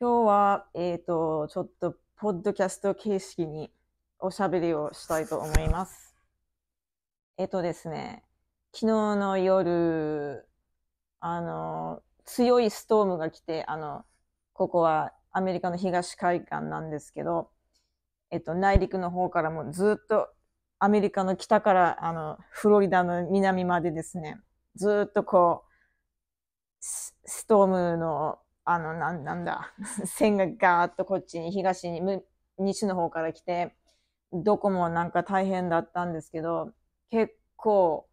今日は、えっ、ー、と、ちょっと、ポッドキャスト形式におしゃべりをしたいと思います。えっ、ー、とですね、昨日の夜、あの、強いストームが来て、あの、ここはアメリカの東海岸なんですけど、えっと、内陸の方からもずっとアメリカの北から、あの、フロリダの南までですね、ずっとこう、ストームのあの、ななんだ、線がガーッとこっちに、東に、西の方から来て、どこもなんか大変だったんですけど、結構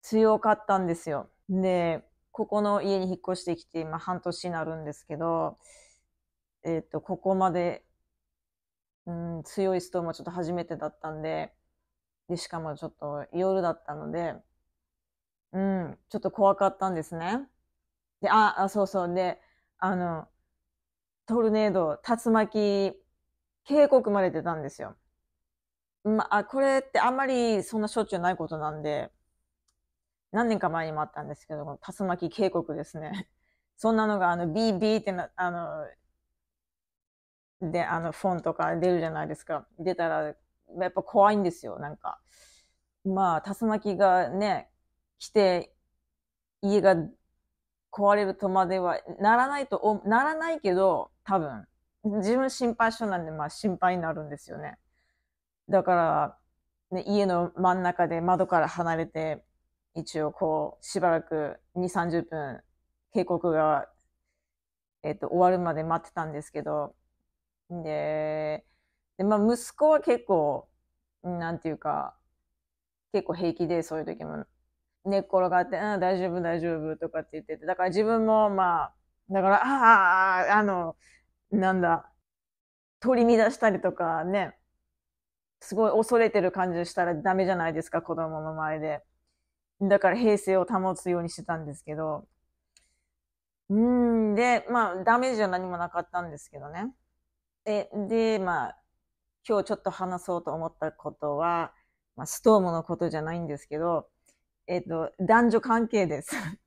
強かったんですよ。で、ここの家に引っ越してきて、今半年になるんですけど、えっ、ー、と、ここまで、うん、強いストーンもちょっと初めてだったんで、で、しかもちょっと夜だったので、うん、ちょっと怖かったんですね。で、あ、あ、そうそう。で、あの、トルネード、竜巻、警告まで出たんですよ。まあ、これってあんまりそんなしょっちゅうないことなんで、何年か前にもあったんですけど、竜巻警告ですね。そんなのが、あの、ビーってな、あの、で、あの、フォンとか出るじゃないですか。出たら、やっぱ怖いんですよ、なんか。まあ、竜巻がね、来て、家が壊れるとまではならないと、ならないけど、多分。自分心配性なんで、まあ心配になるんですよね。だから、ね、家の真ん中で窓から離れて、一応こう、しばらく2、30分、警告が、えっ、と、終わるまで待ってたんですけど、で、でまあ息子は結構、なんていうか、結構平気でそういう時も寝っ転がって、うん、大丈夫、大丈夫とかって言ってて、だから自分もまあ、だから、ああ、あの、なんだ、取り乱したりとかね、すごい恐れてる感じしたらダメじゃないですか、子供の前で。だから平静を保つようにしてたんですけど。うん、で、まあ、ダメージは何もなかったんですけどね。え、で、まあ、今日ちょっと話そうと思ったことは、まあ、ストームのことじゃないんですけど、えっ、と、男女関係です。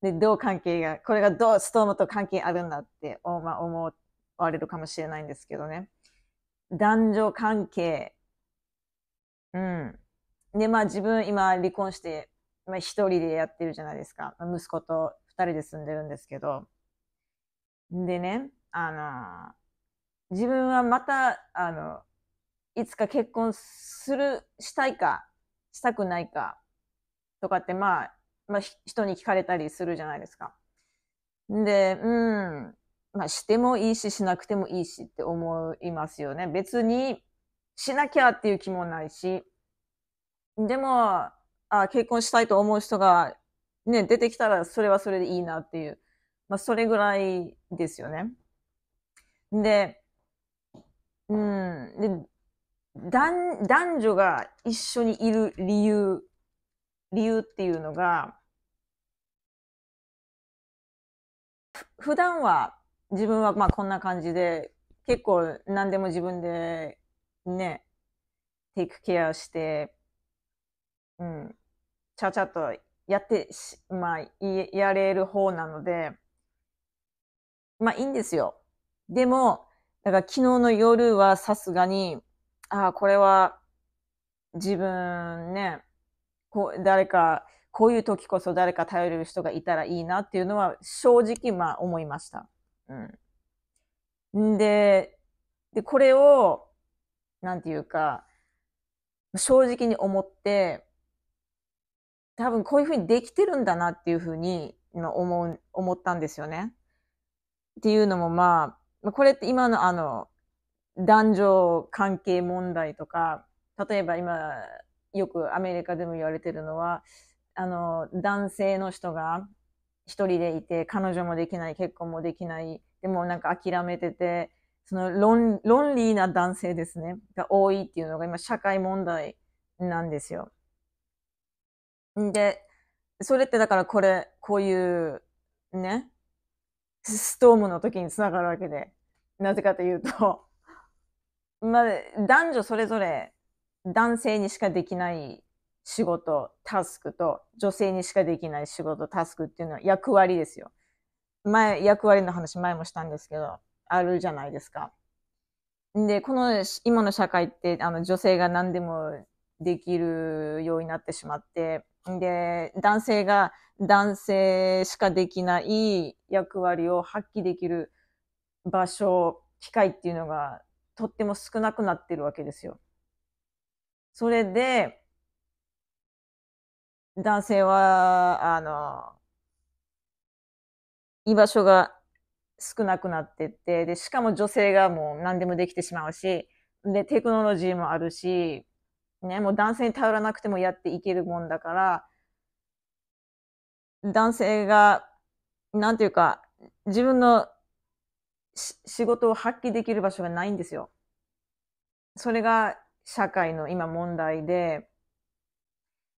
で、どう関係が、これがどうストームと関係あるんだってお、まあ、思われるかもしれないんですけどね。男女関係。うん。で、まあ自分今離婚して、まあ一人でやってるじゃないですか。息子と二人で住んでるんですけど。でね、あの、自分はまた、あの、いつか結婚する、したいか、したくないか、とかってまあ、まあ、人に聞かれたりするじゃないですか。で、うん、まあ、してもいいし、しなくてもいいしって思いますよね。別に、しなきゃっていう気もないし、でも、あ結婚したいと思う人が、ね、出てきたら、それはそれでいいなっていう、まあ、それぐらいですよね。で、うん、で、男女が一緒にいる理由理由っていうのが、普段は自分はまあこんな感じで、結構何でも自分でね、テイクケアして、うん、ちゃちゃっとやってしまあ、やれる方なので、まあいいんですよ。でも、だから昨日の夜はさすがに、ああ、これは自分ね、こう誰か、こういう時こそ誰か頼れる人がいたらいいなっていうのは正直まあ思いました。うん。で、で、これを、なんていうか、正直に思って、多分こういうふうにできてるんだなっていうふうに思う、思ったんですよね。っていうのもまあ、これって今のあの、男女関係問題とか、例えば今、よくアメリカでも言われてるのは、あの、男性の人が一人でいて、彼女もできない、結婚もできない、でもなんか諦めてて、そのロンロンリーな男性ですね、が多いっていうのが今社会問題なんですよ。で、それってだからこれ、こういうね、ストームの時につながるわけで、なぜかというと、まあ、男女それぞれ男性にしかできない仕事、タスクと、女性にしかできない仕事、タスクっていうのは役割ですよ。前、役割の話前もしたんですけど、あるじゃないですか。で、この、今の社会って、あの、女性が何でもできるようになってしまって、で、男性が男性しかできない役割を発揮できる場所、機会っていうのがとっても少なくなってるわけですよ。それで、男性は、あの、居場所が少なくなってって、で、しかも女性がもう何でもできてしまうし、で、テクノロジーもあるし、ね、もう男性に頼らなくてもやっていけるもんだから、男性が、なんていうか、自分の仕事を発揮できる場所がないんですよ。それが社会の今問題で、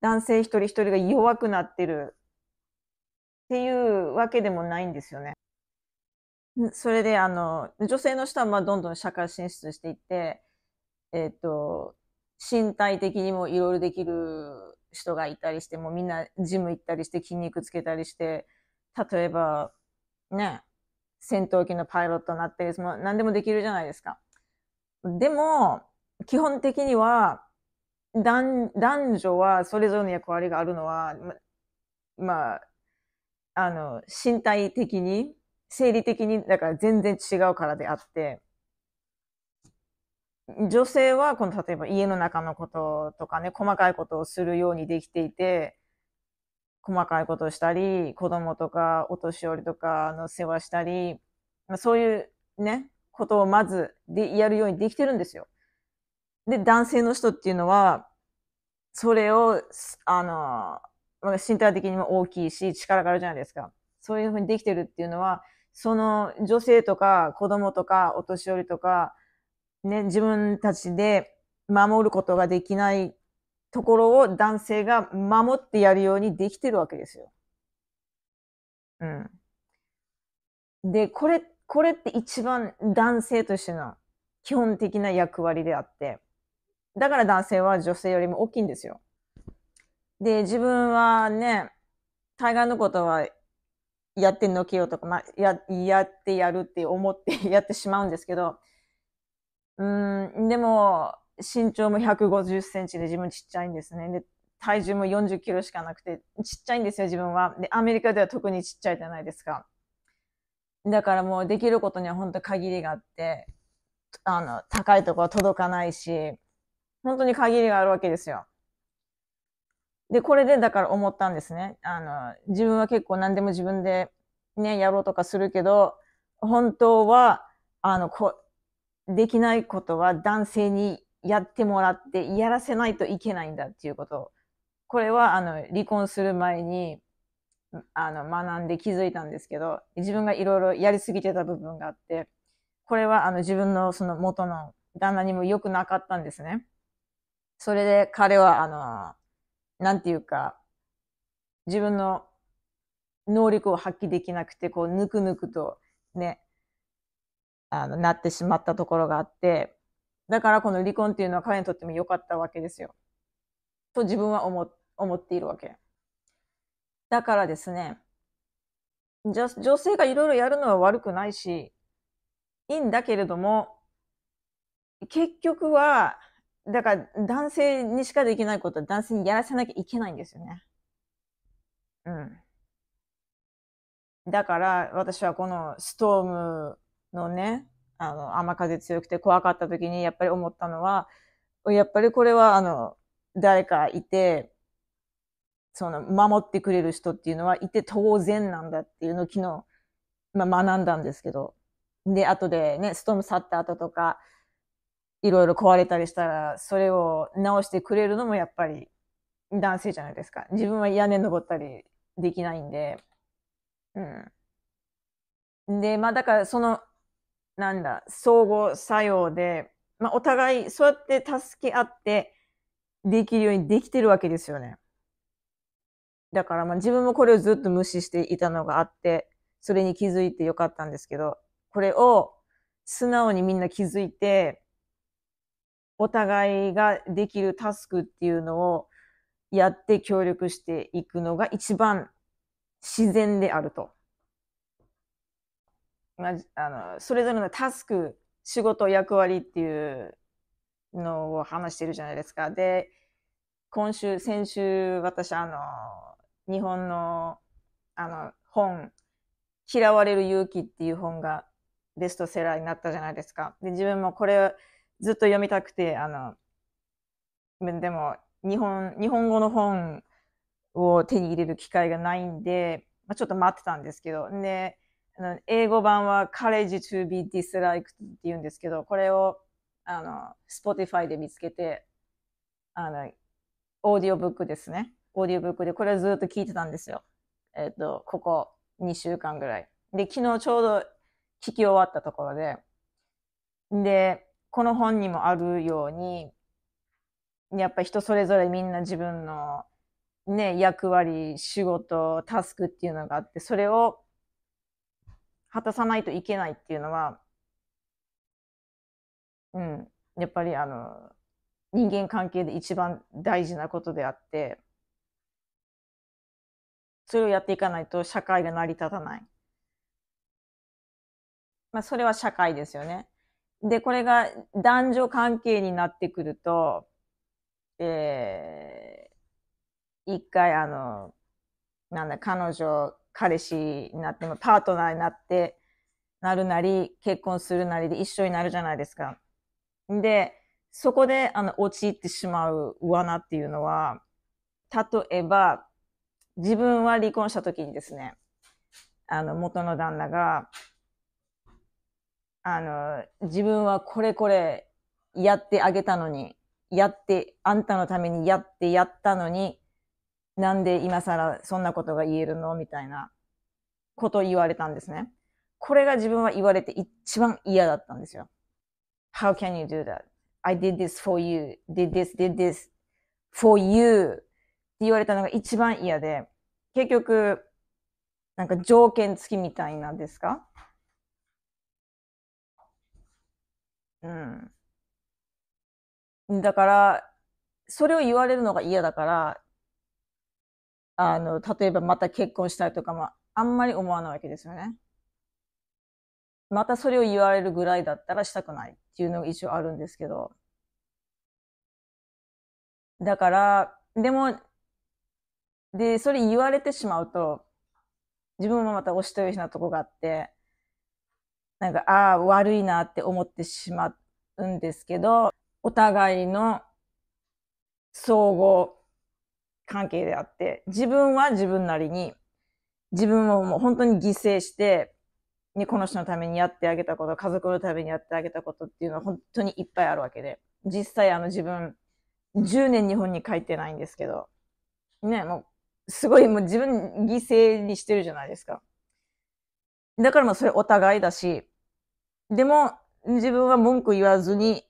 男性一人一人が弱くなってるっていうわけでもないんですよね。それで、あの、女性の人はまあどんどん社会進出していって、えっ、ー、と、身体的にもいろいろできる人がいたりして、もうみんなジム行ったりして筋肉つけたりして、例えば、ね、戦闘機のパイロットになって、り、何でもできるじゃないですか。でも、基本的には男女はそれぞれの役割があるのは、ま、まあ、あの、身体的に、生理的に、だから全然違うからであって、女性は、この例えば家の中のこととかね、細かいことをするようにできていて、細かいことをしたり、子供とかお年寄りとかの世話したり、まあ、そういうね、ことをまずでやるようにできてるんですよ。で、男性の人っていうのは、それを、あの、身体的にも大きいし、力があるじゃないですか。そういうふうにできてるっていうのは、その女性とか子供とかお年寄りとか、ね、自分たちで守ることができないところを男性が守ってやるようにできてるわけですよ。うん。で、これ、これって一番男性としての基本的な役割であって、だから男性は女性よりも大きいんですよ。で、自分はね、大概のことはやってのけようとか、まあ、や、やってやるって思って やってしまうんですけど、うん、でも、身長も150センチで自分ちっちゃいんですね。で、体重も40キロしかなくて、ちっちゃいんですよ、自分は。で、アメリカでは特にちっちゃいじゃないですか。だからもうできることには本当限りがあって、あの、高いところは届かないし、本当に限りがあるわけですよ。で、これでだから思ったんですね。あの、自分は結構何でも自分でね、やろうとかするけど、本当は、あの、こ、できないことは男性にやってもらって、やらせないといけないんだっていうことを、これは、あの、離婚する前に、あの、学んで気づいたんですけど、自分がいろいろやりすぎてた部分があって、これは、あの、自分のその元の旦那にも良くなかったんですね。それで彼は、あの、なんていうか、自分の能力を発揮できなくて、こう、ぬくぬくとね、あの、なってしまったところがあって、だからこの離婚っていうのは彼にとっても良かったわけですよ。と自分は思思っているわけ。だからですね、じゃ女性がいろいろやるのは悪くないし、いいんだけれども、結局はだから男性にしかできないことは男性にやらせなきゃいけないんですよね。うん。だから私はこのストームのね、あの、雨風強くて怖かった時にやっぱり思ったのは、やっぱりこれはあの、誰かいて、その、守ってくれる人っていうのはいて当然なんだっていうのを昨日、まあ、学んだんですけど。で、後でね、ストーム去った後とか、いろいろ壊れたりしたら、それを直してくれるのもやっぱり男性じゃないですか。自分は屋根登ったりできないんで。うん。で、まあだからその、なんだ、相互作用で、まあお互いそうやって助け合ってできるようにできてるわけですよね。だからまあ自分もこれをずっと無視していたのがあって、それに気づいてよかったんですけど、これを素直にみんな気づいて、お互いができるタスクっていうのをやって協力していくのが一番自然であると。まあ、のそれぞれのタスク、仕事、役割っていうのを話してるじゃないですか。で、今週、先週、私、あの、日本の、あの、本、嫌われる勇気っていう本がベストセラーになったじゃないですか。で、自分もこれ、ずっと読みたくて、あの、でも、日本、日本語の本を手に入れる機会がないんで、まあ、ちょっと待ってたんですけど、で、あの英語版は Courage to be disliked って言うんですけど、これを、あの、Spotify で見つけて、あの、オーディオブックですね。オーディオブックで、これをずっと聞いてたんですよ。えっ、と、ここ2週間ぐらい。で、昨日ちょうど聞き終わったところで、で、この本にもあるように、やっぱ人それぞれみんな自分のね、役割、仕事、タスクっていうのがあって、それを果たさないといけないっていうのは、うん、やっぱりあの、人間関係で一番大事なことであって、それをやっていかないと社会が成り立たない。まあ、それは社会ですよね。で、これが男女関係になってくると、えー、一回あの、なんだ、彼女、彼氏になっても、パートナーになって、なるなり、結婚するなりで一緒になるじゃないですか。で、そこで、あの、陥ってしまう罠っていうのは、例えば、自分は離婚した時にですね、あの、元の旦那が、あの、自分はこれこれやってあげたのに、やって、あんたのためにやってやったのに、なんで今更そんなことが言えるのみたいなことを言われたんですね。これが自分は言われて一番嫌だったんですよ。How can you do that?I did this for you.did this, did this for you. って言われたのが一番嫌で、結局、なんか条件付きみたいなんですかうん。だから、それを言われるのが嫌だから、あの、例えばまた結婚したいとかも、あんまり思わないわけですよね。またそれを言われるぐらいだったらしたくないっていうのが一応あるんですけど。だから、でも、で、それ言われてしまうと、自分もまた押しといしなとこがあって、なんか、ああ、悪いなって思ってしまうんですけど、お互いの相互関係であって、自分は自分なりに、自分をもう本当に犠牲して、ね、この人のためにやってあげたこと、家族のためにやってあげたことっていうのは本当にいっぱいあるわけで。実際あの自分、10年日本に帰ってないんですけど、ね、もう、すごいもう自分犠牲にしてるじゃないですか。だからもうそれお互いだし、でも、自分は文句言わずに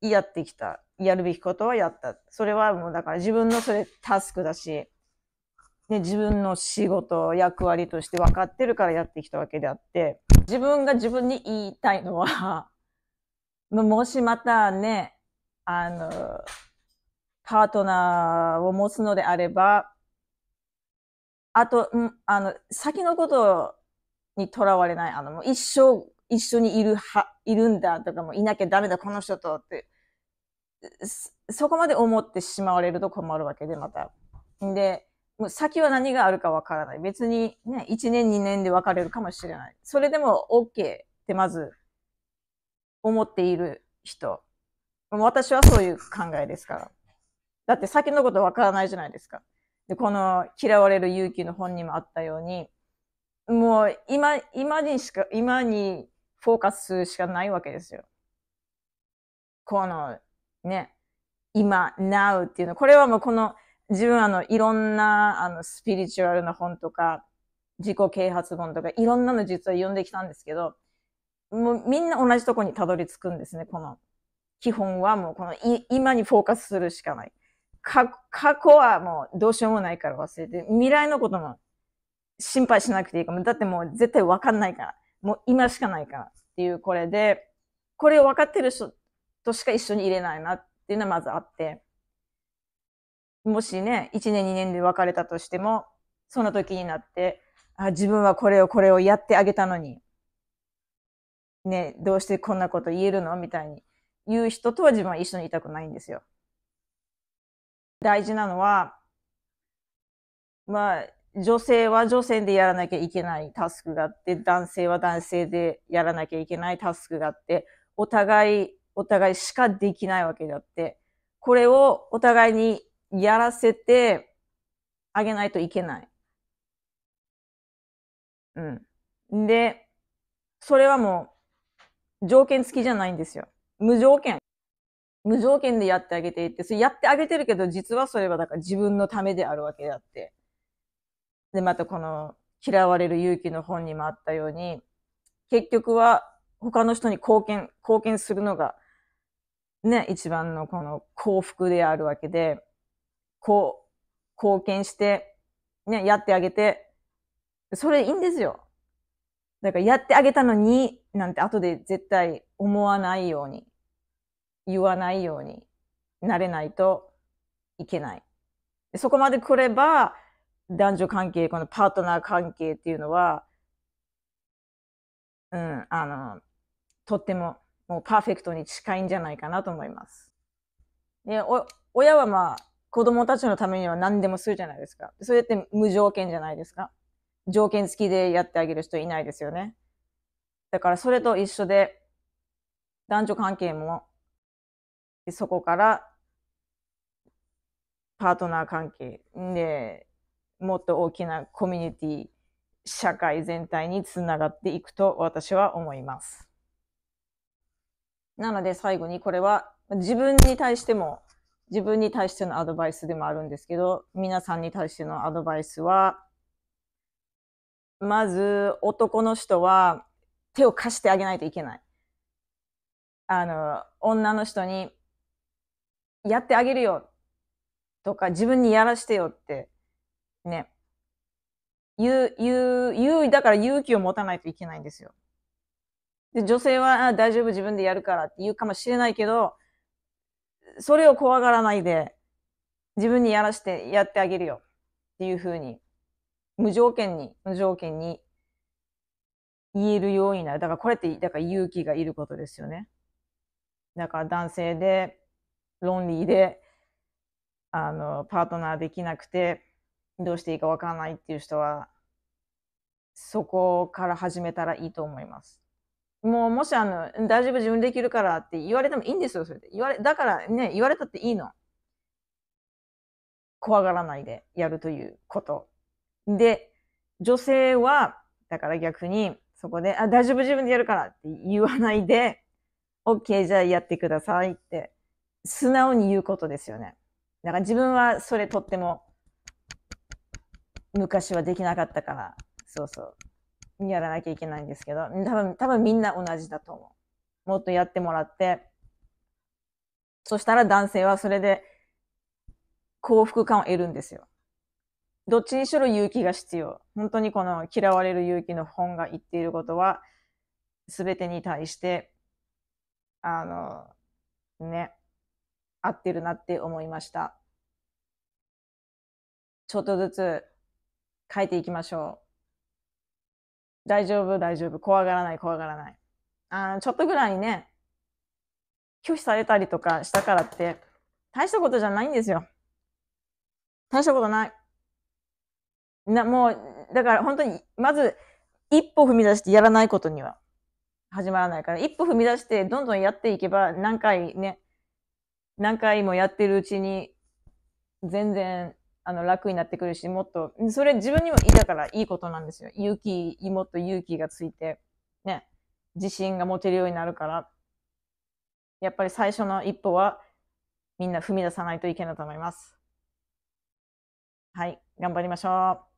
やってきた。やるべきことはやった。それはもうだから自分のそれタスクだし、ね、自分の仕事、役割として分かってるからやってきたわけであって、自分が自分に言いたいのは もしまたね、あの、パートナーを持つのであれば、あと、んあの、先のことにとらわれない、あの、もう一生一緒にいるは、いるんだとかも、いなきゃダメだ、この人とって、そこまで思ってしまわれると困るわけで、また。で、もう先は何があるかわからない。別にね、1年2年で別れるかもしれない。それでも OK ってまず思っている人。私はそういう考えですから。だって先のことわからないじゃないですか。で、この嫌われる勇気の本にもあったように、もう今、今にしか、今にフォーカスするしかないわけですよ。この、ね、今、now っていうの。これはもうこの、自分あの、いろんな、あの、スピリチュアルな本とか、自己啓発本とか、いろんなの実は読んできたんですけど、もうみんな同じとこにたどり着くんですね、この。基本はもうこのい今にフォーカスするしかない。過去はもうどうしようもないから忘れて、未来のことも心配しなくていいかも。だってもう絶対わかんないから。もう今しかないからっていうこれで、これを分かってる人としか一緒に入れないなっていうのはまずあって、もしね、1年2年で別れたとしても、その時になって、あ、自分はこれをこれをやってあげたのに、ね、どうしてこんなこと言えるのみたいに言う人とは自分は一緒にいたくないんですよ。大事なのは、まあ、女性は女性でやらなきゃいけないタスクがあって、男性は男性でやらなきゃいけないタスクがあって、お互い、お互いしかできないわけであって、これをお互いにやらせてあげないといけない。うん。で、それはもう条件付きじゃないんですよ。無条件。無条件でやってあげていて、それやってあげてるけど、実はそれはだから自分のためであるわけであって。で、またこの嫌われる勇気の本にもあったように、結局は他の人に貢献、貢献するのが、ね、一番のこの幸福であるわけで、こう、貢献して、ね、やってあげて、それいいんですよ。だからやってあげたのに、なんて後で絶対思わないように、言わないようになれないといけない。そこまで来れば、男女関係、このパートナー関係っていうのは、うん、あの、とっても、もうパーフェクトに近いんじゃないかなと思います。で、お、親はまあ、子供たちのためには何でもするじゃないですか。それって無条件じゃないですか。条件付きでやってあげる人いないですよね。だからそれと一緒で、男女関係も、そこから、パートナー関係、で、もっと大きなコミュニティ、社会全体につながっていくと私は思います。なので最後にこれは自分に対しても、自分に対してのアドバイスでもあるんですけど、皆さんに対してのアドバイスは、まず男の人は手を貸してあげないといけない。あの、女の人にやってあげるよとか自分にやらしてよってね。言う、言う、言う、だから勇気を持たないといけないんですよ。で、女性は、あ大丈夫、自分でやるからって言うかもしれないけど、それを怖がらないで、自分にやらして、やってあげるよっていうふうに、無条件に、無条件に言えるようになる。だからこれって、だから勇気がいることですよね。だから男性で、ロンリーで、あの、パートナーできなくて、どうしていいかわからないっていう人は、そこから始めたらいいと思います。もう、もしあの、大丈夫、自分できるからって言われてもいいんですよ、それで。言われ、だからね、言われたっていいの。怖がらないでやるということ。で、女性は、だから逆に、そこで、あ、大丈夫、自分でやるからって言わないで、OK、じゃあやってくださいって、素直に言うことですよね。だから自分はそれとっても昔はできなかったから、そうそう、やらなきゃいけないんですけど、多分、多分みんな同じだと思う。もっとやってもらって、そしたら男性はそれで幸福感を得るんですよ。どっちにしろ勇気が必要。本当にこの嫌われる勇気の本が言っていることは、すべてに対して、あの、ね、合ってるなって思いました。ちょっとずつ変えていきましょう。大丈夫、大丈夫。怖がらない、怖がらない。あちょっとぐらいね、拒否されたりとかしたからって、大したことじゃないんですよ。大したことない。な、もう、だから本当に、まず、一歩踏み出してやらないことには始まらないから、一歩踏み出してどんどんやっていけば、何回ね、何回もやってるうちに、全然あの、楽になってくるし、もっと、それ自分にもいいだからいいことなんですよ。勇気、もっと勇気がついて、ね、自信が持てるようになるから、やっぱり最初の一歩は、みんな踏み出さないといけないと思います。はい、頑張りましょう。